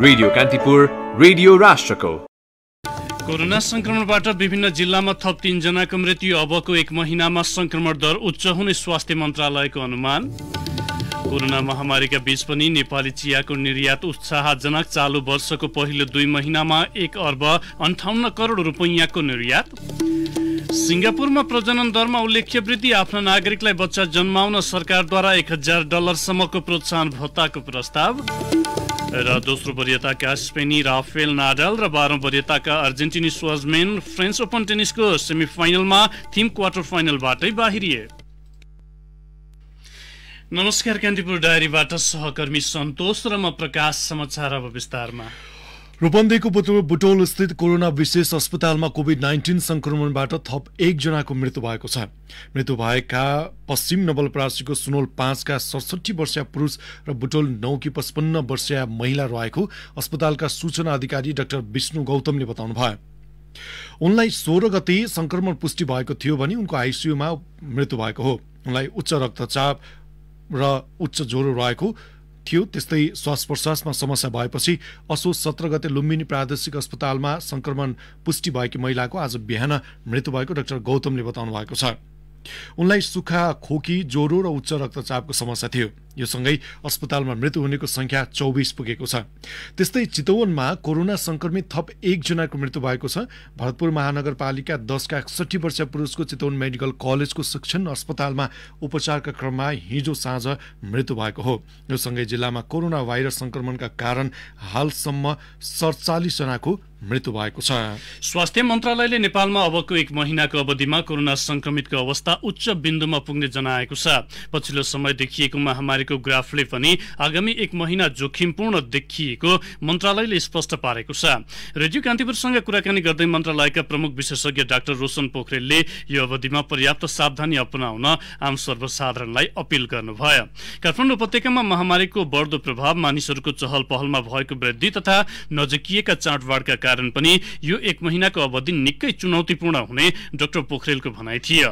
radio Kantipur radio राष्ट्रको corona संक्रमणबाट विभिन्न जिल्लामा थप तीनजनाको मृत्यु अबको एक महिनामा संक्रमण दर उच्च हुने स्वास्थ्य मन्त्रालयको अनुमान कोरोना महामारीका बीच पनि नेपाली चियाको निर्यात उत्साहजनक चालु वर्षको पहिलो दुई महिनामा एक अर्ब अन्ठाउन्न करोड रुपैयाँको निर्यात सिङ्गापुरमा प्रजनन दरमा उल्लेख्य वृद्धि आफ्ना नागरिकलाई बच्चा जन्माउन सरकारद्वारा एक हजार डलरसम्मको प्रोत्साहन भत्ताको प्रस्ताव र दोस्रो वरियताका स्पेनी राफेल नाडल र बाह्रौँ वरियताका अर्जेन्टिनी स्वजमेन फ्रेन्च ओपन टेनिसको सेमी फाइनलमा थिम क्वार्टर फाइनलबाटै बाहिरिए नमस्कार कान्तिपुर डायरीबाट सहकर्मी सन्तोष र म प्रकाश समाचार अब विस्तारमा रूपन्देहीको बुटोल स्थित कोरोना विशेष अस्पतालमा कोभिड नाइन्टिन संक्रमणबाट थप एकजनाको मृत्यु भएको छ मृत्यु भएका पश्चिम नवलपरासीको सुनोल पाँचका सडसठी वर्षीय पुरुष र बुटोल नौकी पचपन्न वर्षीय महिला रहेको अस्पतालका सूचना अधिकारी डाक्टर विष्णु गौतमले बताउनु भयो उनलाई सोह्र गते संक्रमण पुष्टि भएको थियो भने उनको आइसियुमा मृत्यु भएको हो उनलाई उच्च रक्तचाप र उच्च ज्वरो रहेको थियो त्यस्तै श्वास प्रश्वासमा समस्या भएपछि असो सत्र गते लुम्बिनी प्रादेशिक अस्पतालमा संक्रमण पुष्टि भएकी महिलाको आज बिहान मृत्यु भएको डाक्टर गौतमले बताउनु भएको छ उनलाई सुखा खोकी ज्वरो र उच्च रक्तचापको समस्या थियो यो सँगै अस्पतालमा मृत्यु हुनेको संख्या चौबिस पुगेको छ त्यस्तै चितवनमा कोरोना संक्रमित थप एकजनाको मृत्यु भएको छ भरतपुर महानगरपालिका दसका एकसठी वर्ष पुरुषको चितवन मेडिकल कलेजको शिक्षण अस्पतालमा उपचारका क्रममा हिजो साँझ मृत्यु भएको हो यो सँगै जिल्लामा कोरोना भाइरस संक्रमणका कारण हालसम्म जनाको मृत्यु भएको छ स्वास्थ्य मन्त्रालयले नेपालमा अबको एक महिनाको अवधिमा कोरोना संक्रमितको अवस्था उच्च बिन्दुमा पुग्ने जनाएको छ पछिल्लो समय देखिएको महामारी गरेको ग्राफले पनि आगामी एक महिना जोखिमपूर्ण देखिएको मन्त्रालयले स्पष्ट पारेको छ रेडियो कान्तिपुरसँग कुराकानी गर्दै मन्त्रालयका प्रमुख विशेषज्ञ डाक्टर रोशन पोखरेलले यो अवधिमा पर्याप्त सावधानी अपनाउन आम सर्वसाधारणलाई अपिल गर्नुभयो काठमाडौँ उपत्यकामा महामारीको बढ्दो प्रभाव मानिसहरूको चहल पहलमा भएको वृद्धि तथा नजिकिएका चाडबाडका कारण पनि यो एक महिनाको अवधि निकै चुनौतीपूर्ण हुने डाक्टर पोखरेलको भनाइ थियो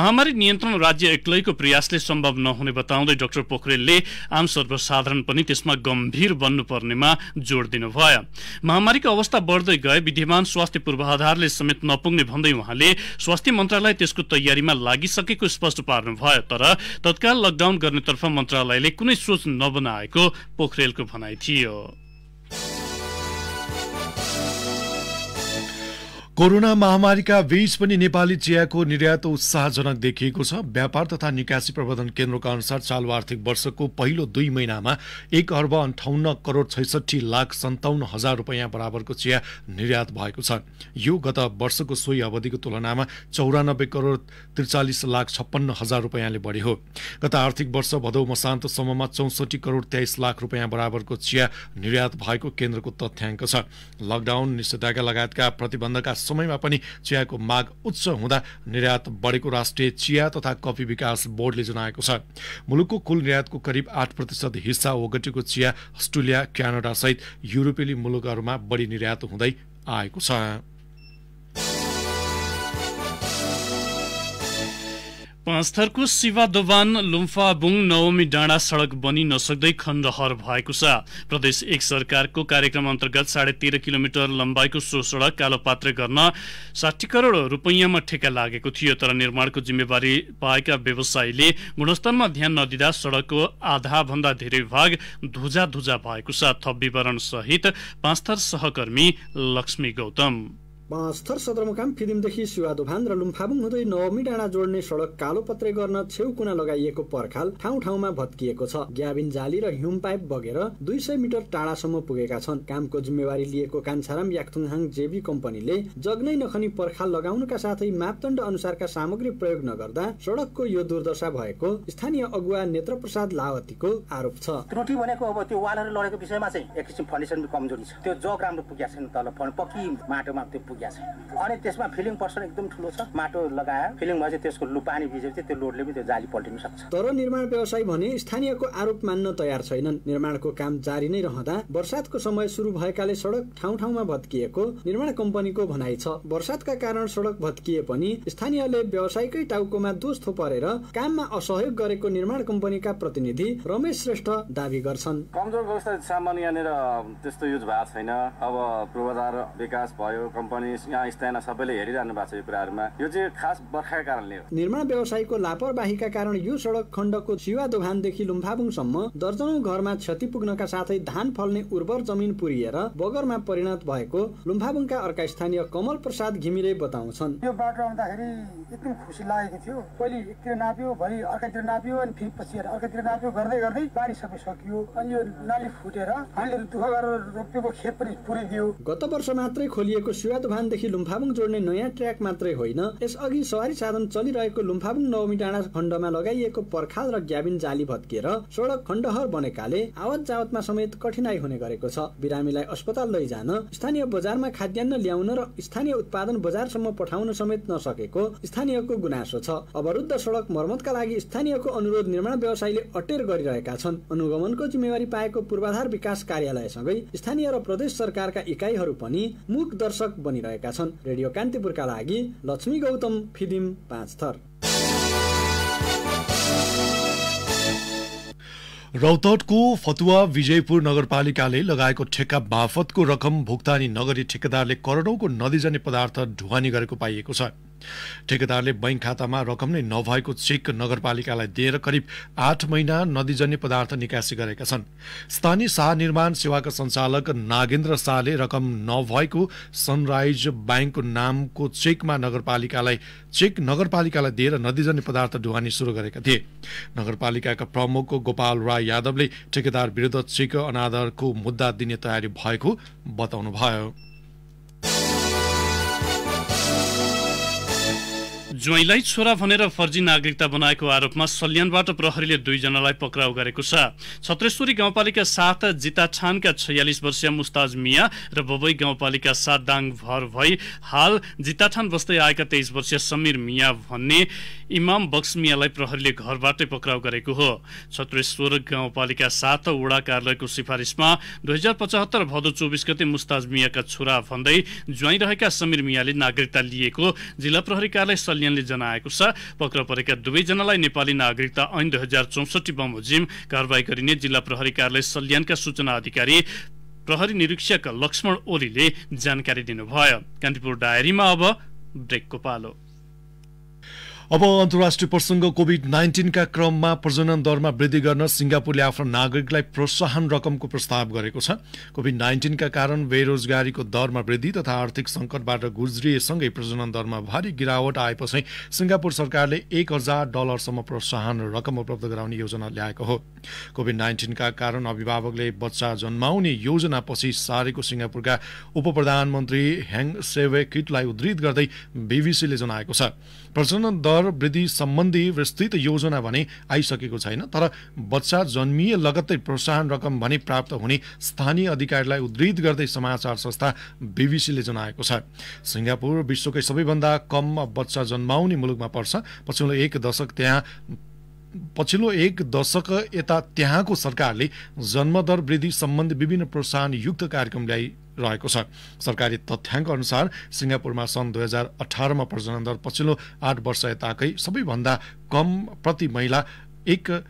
महामारी नियन्त्रण राज्य एक्लैको प्रयासले सम्भव नहुने बताउँदै डाक्टर पोखरेल पोखरेलले आम सर्वसाधारण पनि त्यसमा गम्भीर बन्नुपर्नेमा जोड दिनुभयो महामारीको अवस्था बढ्दै गए विद्यमान स्वास्थ्य पूर्वाधारले समेत नपुग्ने भन्दै उहाँले स्वास्थ्य मन्त्रालय त्यसको तयारीमा लागिसकेको स्पष्ट पार्नुभयो तर तत्काल लकडाउन गर्नेतर्फ मन्त्रालयले कुनै सोच नबनाएको पोखरेलको भनाइ थियो कोरोना महामारीका बीच पनि नेपाली चियाको निर्यात उत्साहजनक देखिएको छ व्यापार तथा निकासी प्रबन्धन केन्द्रका अनुसार चालु आर्थिक वर्षको पहिलो दुई महिनामा एक अर्ब अन्ठाउन्न करोड छैसठी लाख सन्ताउन्न हजार रुपियाँ बराबरको चिया निर्यात भएको छ यो गत वर्षको सोही अवधिको तुलनामा चौरानब्बे करोड त्रिचालिस लाख छप्पन्न हजार रुपियाँले बढी हो गत आर्थिक वर्ष भदौ मसान्तसम्ममा चौसठी करोड तेइस लाख रुपियाँ बराबरको चिया निर्यात भएको केन्द्रको तथ्याङ्क छ लकडाउन निषेधाज्ञा लगायतका प्रतिबन्धका समयमा पनि चियाको माग उच्च हुँदा निर्यात बढेको राष्ट्रिय चिया तथा कफी विकास बोर्डले जनाएको छ मुलुकको कुल निर्यातको करिब आठ प्रतिशत हिस्सा ओगटेको चिया अस्ट्रेलिया क्यानाडासहित युरोपेली मुलुकहरूमा बढी निर्यात हुँदै आएको छ पाँचथरको शिवा दोबान लुम्फाबुङ नवमी डाँडा सडक बनि नसक्दै खण्डहर भएको छ प्रदेश एक सरकारको कार्यक्रम अन्तर्गत साढे तेह्र किलोमिटर लम्बाइको सो सडक कालोपात्रे गर्न साठी करोड रुपैयाँमा ठेका लागेको थियो तर निर्माणको जिम्मेवारी पाएका व्यवसायीले गुणस्तरमा ध्यान नदिँदा सडकको आधाभन्दा धेरै भाग धुजा धुजा भएको छ थप विवरण सहित थर सहकर्मी लक्ष्मी गौतम स्थर सदरमुकाम फिदिमदेखि दोभान र लुम्फाबुङ हुँदै नवमी डाँडा जोड्ने सडक कालो पत्रे गर्न छेउकुना लगाइएको पर्खाल ठाउँ ठाउँमा भत्किएको छ ग्याबिन जाली र ह्युम पाइप बगेर दुई सय मिटर टाढासम्म पुगेका छन् कामको जिम्मेवारी लिएको कान्छाराम याक्थुङहाङ जेबी कम्पनीले जग्नै नखनी पर्खाल लगाउनुका साथै मापदण्ड अनुसारका सामग्री प्रयोग नगर्दा सडकको यो दुर्दशा भएको स्थानीय अगुवा नेत्र प्रसाद लावतीको आरोप छ त्रुटि भनेको अब त्यो लडेको विषयमा चाहिँ एक किसिम फाउन्डेसन कमजोरी छ त्यो जग राम्रो पुगेको छैन तल पक्की माटोमा त्यो आइपुगेको छ अनि त्यसमा फिलिङ पर्सन एकदम ठुलो छ माटो लगायो फिलिङमा चाहिँ त्यसको लु पानी भिजेपछि त्यो लोडले पनि त्यो जाली पल्टिन सक्छ तर निर्माण व्यवसायी भने स्थानीयको आरोप मान्न तयार छैनन् निर्माणको काम जारी नै रहँदा वर्षातको समय सुरु भएकाले सडक ठाउँ ठाउँमा भत्किएको निर्माण कम्पनीको भनाइ छ वर्षातका कारण सडक भत्किए पनि स्थानीयले व्यवसायिकै टाउकोमा दोष थोपरेर काममा असहयोग गरेको निर्माण कम्पनीका प्रतिनिधि रमेश श्रेष्ठ दावी गर्छन् कमजोर व्यवस्था सामान यहाँनिर त्यस्तो युज भएको छैन अब पूर्वाधार विकास भयो कम्पनी यहाँ सबैले हेरिरहनु भएको छ यो कुराहरूमा यो चाहिँ खास बर्खाका कारणले हो निर्माण व्यवसायीको लापरवाहीका कारण यो सडक खण्डको सिवा दोभानदेखि लुम्फाबुङसम्म दर्जनौं घरमा क्षति पुग्नका साथै धान फल्ने उर्वर जमिन पुरिएर बगरमा परिणत भएको लुम्फाबुङका अर्का स्थानीय कमल प्रसाद घिमिरे बताउँछन् यो बाटो आउँदाखेरि एकदम खुसी लागेको थियो पहिले एकतिर नाप्यो भरि अर्कातिर नाप्यो अनि फेरि पछि अर्कातिर नाप्यो गर्दै गर्दै बारी सबै सकियो अनि यो नाली फुटेर हामीले दुःख गरेर रोपेको खेत पनि पुरिदियो गत वर्ष मात्रै खोलिएको सिवा भानदेखि लुम्फाबुङ जोड्ने नयाँ ट्र्याक मात्रै होइन यसअघि सवारी साधन चलिरहेको लुम्फाबुङ नवमी डाँडा खण्डमा लगाइएको पर्खाल र ग्याबिन जाली भत्किएर सडक खण्डहर बनेकाले आवत जावतमा समेत कठिनाई हुने गरेको छ बिरामीलाई अस्पताल लैजान स्थानीय बजारमा खाद्यान्न ल्याउन र स्थानीय उत्पादन बजारसम्म पठाउन समेत नसकेको स्थानीयको गुनासो छ अवरुद्ध सडक मर्मतका लागि स्थानीयको अनुरोध निर्माण व्यवसायीले अटेर गरिरहेका छन् अनुगमनको जिम्मेवारी पाएको पूर्वाधार विकास कार्यालयसँगै स्थानीय र प्रदेश सरकारका इकाइहरू पनि मुख दर्शक बनि सुनिरहेका छन् रेडियो कान्तिपुरका लागि लक्ष्मी गौतम फिदिम पाँच थर रौतहटको फतुवा विजयपुर नगरपालिकाले लगाएको ठेक्का माफतको रकम भुक्तानी नगरी ठेकेदारले करोडौँको नदीजन्य पदार्थ ढुवानी गरेको पाइएको छ ठेकेदारले बैङ्क खातामा रकम नै नभएको चेक नगरपालिकालाई दिएर करिब आठ महिना नदीजन्य पदार्थ निकासी गरेका छन् स्थानीय शाह निर्माण सेवाका सञ्चालक नागेन्द्र शाहले रकम नभएको सनराइज ब्याङ्कको नामको चेकमा नगरपालिकालाई चेक नगरपालिकालाई दिएर नदीजन्य पदार्थ ढुवानी सुरु गरेका थिए नगरपालिकाका प्रमुख गोपाल राय यादवले ठेकेदार विरुद्ध चेक अनादरको मुद्दा दिने तयारी भएको बताउनुभयो ज्वाइलाई छोरा भनेर फर्जी नागरिकता बनाएको आरोपमा सल्यानबाट प्रहरीले दुईजनालाई पक्राउ गरेको छ छत्रेश्वरी गाउँपालिका साथ जिताछानका छयालिस वर्षीय मुस्ताज मिया र बबई गाउँपालिका साथ दाङ भर भई हाल जिताछान बस्दै आएका तेइस वर्षीय समीर मिया भन्ने इमाम बक्स मियालाई प्रहरीले घरबाटै पक्राउ गरेको हो छत्रेश्वर गाउँपालिका सात वडा कार्यालयको सिफारिसमा दुई हजार पचहत्तर भदौ चौबिस गते मुस्ताज मियाका छोरा भन्दै ज्वाइँ रहेका समीर मियाले नागरिकता लिएको जिल्ला प्रहरी कार्यालय सल्यान एनले जनाएको छ पक्र परेका दुवैजनालाई नेपाली नागरिकता ऐन दुई हजार चौसठी बमोजिम कारवाही गरिने जिल्ला प्रहरी कार्यालय सल्यानका सूचना अधिकारी प्रहरी निरीक्षक लक्ष्मण ओलीले जानकारी दिनुभयो कान्तिपुर डायरीमा अब ब्रेकको पालो अब अन्तर्राष्ट्रिय प्रसङ्ग कोभिड नाइन्टिनका क्रममा प्रजनन दरमा वृद्धि गर्न सिङ्गापुरले आफ्नो नागरिकलाई प्रोत्साहन रकमको प्रस्ताव गरेको छ कोभिड नाइन्टिनका कारण बेरोजगारीको दरमा वृद्धि तथा आर्थिक सङ्कटबाट गुज्रिएसँगै प्रजनन दरमा भारी गिरावट आएपछि सिङ्गापुर सरकारले एक हजार डलरसम्म प्रोत्साहन रकम उपलब्ध गराउने योजना ल्याएको हो कोभिड नाइन्टिनका कारण अभिभावकले बच्चा जन्माउने योजनापछि सारेको सिङ्गापुरका उप प्रधानमन्त्री ह्याङ सेवे किटलाई उद्धित गर्दै बिबिसीले जनाएको छ प्रजनन दर वृद्धि सम्बन्धी विस्तृत योजना भने आइसकेको छैन तर बच्चा जन्मिए लगत्तै प्रोत्साहन रकम भने प्राप्त हुने स्थानीय अधिकारीलाई उद्धित गर्दै समाचार संस्था बिबिसीले जनाएको छ सिङ्गापुर विश्वकै सबैभन्दा कम बच्चा जन्माउने मुलुकमा पर्छ पछिल्लो एक दशक त्यहाँ पछिल्लो एक दशक यता त्यहाँको सरकारले जन्मदर वृद्धि सम्बन्धी विभिन्न प्रोत्साहनयुक्त कार्यक्रम ल्याइ रहेको छ सरकारी तथ्याङ्क अनुसार सिङ्गापुरमा सन् दुई हजार अठारमा प्रजनन दर पछिल्लो आठ वर्ष यताकै सबैभन्दा कम प्रति महिला एक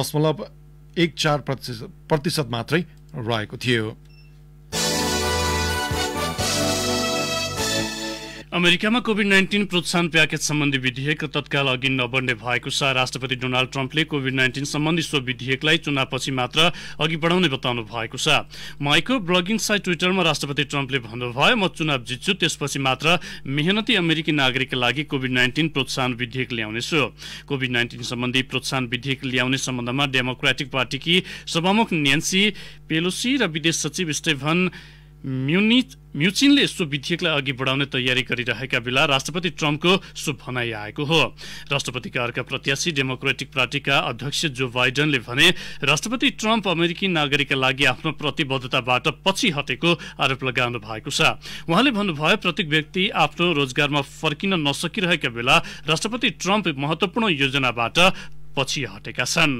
दशमलव एक चार प्रतिशत प्रतिशत मात्रै रहेको थियो अमेरिकामा कोभिड नाइन्टिन प्रोत्साहन प्याकेज सम्बन्धी विधेयक तत्काल अघि नबढ्ने भएको छ राष्ट्रपति डोनाल्ड ट्रम्पले कोभिड नाइन्टिन सम्बन्धी सो विधेयकलाई चुनावपछि मात्र अघि बढाउने बताउनु भएको छ माइको ब्लगिङ साइट ट्विटरमा राष्ट्रपति ट्रम्पले भन्नुभयो म चुनाव जित्छु त्यसपछि मात्र मेहनती अमेरिकी नागरिकका लागि कोभिड नाइन्टिन प्रोत्साहन विधेयक ल्याउनेछु कोभिड नाइन्टिन सम्बन्धी प्रोत्साहन विधेयक ल्याउने सम्बन्धमा डेमोक्रेटिक पार्टीकी सभामुख नेन्सी पेलोसी र विदेश सचिव स्टेभन म्युनिच म्युचिनले सो विधेयकलाई अघि बढाउने तयारी गरिरहेका बेला राष्ट्रपति ट्रम्पको सो भनाइ आएको हो राष्ट्रपतिका अर्का प्रत्याशी डेमोक्रेटिक पार्टीका अध्यक्ष जो बाइडनले भने राष्ट्रपति ट्रम्प अमेरिकी नागरिकका लागि आफ्नो प्रतिबद्धताबाट पछि हटेको आरोप लगाउनु भएको छ उहाँले भन्नुभयो प्रत्येक व्यक्ति आफ्नो रोजगारमा फर्किन नसकिरहेका बेला राष्ट्रपति ट्रम्प महत्वपूर्ण योजनाबाट पछि हटेका छन्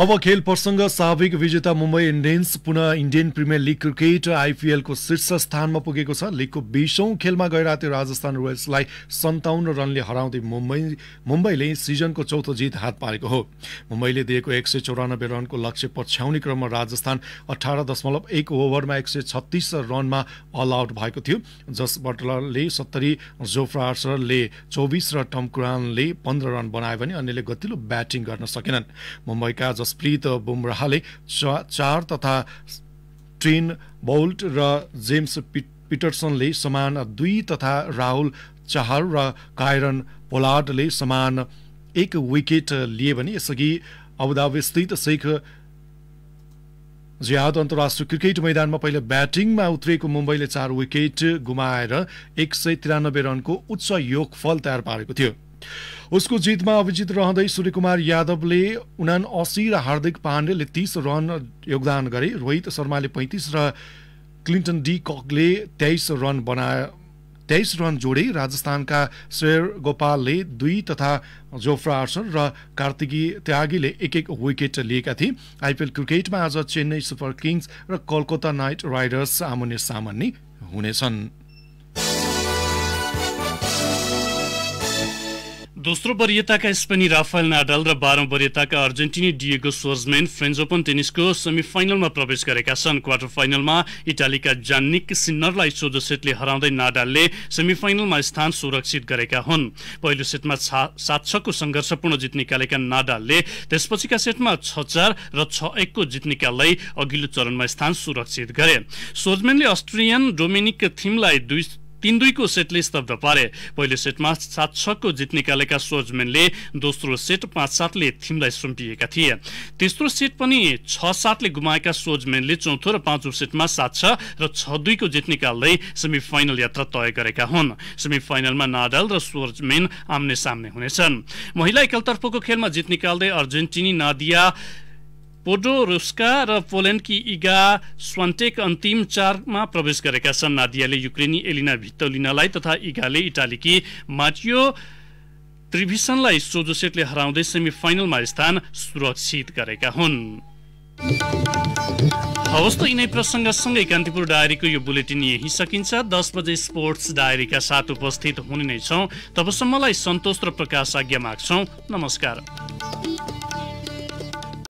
अब खेल प्रसङ्ग साविक विजेता मुम्बई इन्डियन्स पुनः इन्डियन प्रिमियर लिग क्रिकेट आइपिएलको शीर्ष स्थानमा पुगेको छ लिगको बिसौँ खेलमा गइरहेको राजस्थान रोयल्सलाई सन्ताउन्न रनले हराउँदै मुम्बई मुम्बईले सिजनको चौथो जित हात पारेको हो मुम्बईले दिएको एक सय चौरानब्बे रनको लक्ष्य पछ्याउने क्रममा राजस्थान अठार दशमलव एक ओभरमा एक सय छत्तिस रनमा अल आउट भएको थियो जस बटलरले सत्तरी जोफ्रा आर्सरले चौबिस र टम कुरानले पन्ध्र रन बनायो भने अन्यले गतिलो ब्याटिङ गर्न सकेनन् मुम्बईका जसप्रित बुमराहले चार तथा ट्रेन बोल्ट र जेम्स पिटरसनले समान दुई तथा राहुल चाहर र कायरन पोलार्डले समान एक विकेट लिए भने यसअघि अबुधाबीस्थित शेख जियाद अन्तर्राष्ट्रिय क्रिकेट मैदानमा पहिला ब्याटिङमा उत्रिएको मुम्बईले चार विकेट गुमाएर एक सय त्रियानब्बे रनको उच्च योगफल तयार पारेको थियो उसको जितमा अभिजित रहँदै सूर्यकुमार यादवले उना असी र हार्दिक पाण्डेले तीस रन योगदान गरे रोहित शर्माले पैँतिस र क्लिन्टन डी ककले तेइस रन बनाए तेइस रन जोडे राजस्थानका श्रेयर गोपालले दुई तथा जोफ्रा आर्सन र कार्तिकी त्यागीले एक एक विकेट लिएका थिए आइपिएल क्रिकेटमा आज चेन्नई सुपर किङ्स र कोलकाता नाइट राइडर्स आमुने सामान्य हुनेछन् दोस्रो वरियताका स्पेनी राफेल नाडाल र बाह्रौँ वरियताका अर्जेन्टिनी डिएगो सोर्जमेन फ्रेन्च ओपन टेनिसको सेमी फाइनलमा प्रवेश गरेका छन् क्वार्टर फाइनलमा इटालीका जान्निक सिन्नरलाई सोझो सेटले हराउँदै नाडालले सेमी फाइनलमा स्थान सुरक्षित गरेका हुन् पहिलो सेटमा सात छको संघर्षपूर्ण जित निकालेका नाडालले त्यसपछिका सेटमा छ चार र छ एकको जित निकाल्दै अघिल्लो चरणमा स्थान सुरक्षित गरे सोर्जमेनले अस्ट्रियन डोमिनिक थिमलाई दुई तीन दुईको सेटले स्तब्ध पारे पहिलो सेटमा सात छको जित निकालेका सोजमेनले दोस्रो सेट पाँच सातले थिमलाई सुम्पिएका थिए तेस्रो सेट पनि छ सातले गुमाएका सोजमेनले चौथो र पाँचौँ सेटमा सात छ र छ दुईको जित निकाल्दै सेमी फाइनल यात्रा तय गरेका हुन् सेमी फाइनलमा नाडाल र सोजमेन आम्ने सामने हुनेछन् महिला एकलतर्फको खेलमा जित निकाल्दै अर्जेन्टिनी नादिया पोडो र पोल्यान्डकी इगा स्वान्टेक अन्तिम चारमा प्रवेश गरेका छन् नादियाले युक्रेनी एलिना भित्तोलिनालाई तथा इगाले इटालीकी माटियो त्रिभिसनलाई सोझो सेटले हराउँदै सेमी फाइनलमा स्थान सुरक्षित गरेका हुन् हवस् त यिनै प्रसङ्गसँगै कान्तिपुर डायरीको यो बुलेटिन यही सकिन्छ दस बजे स्पोर्ट्स डायरीका साथ उपस्थित हुने नै छौँ तबसम्मलाई सन्तोष र प्रकाश आज्ञा माग्छौँ नमस्कार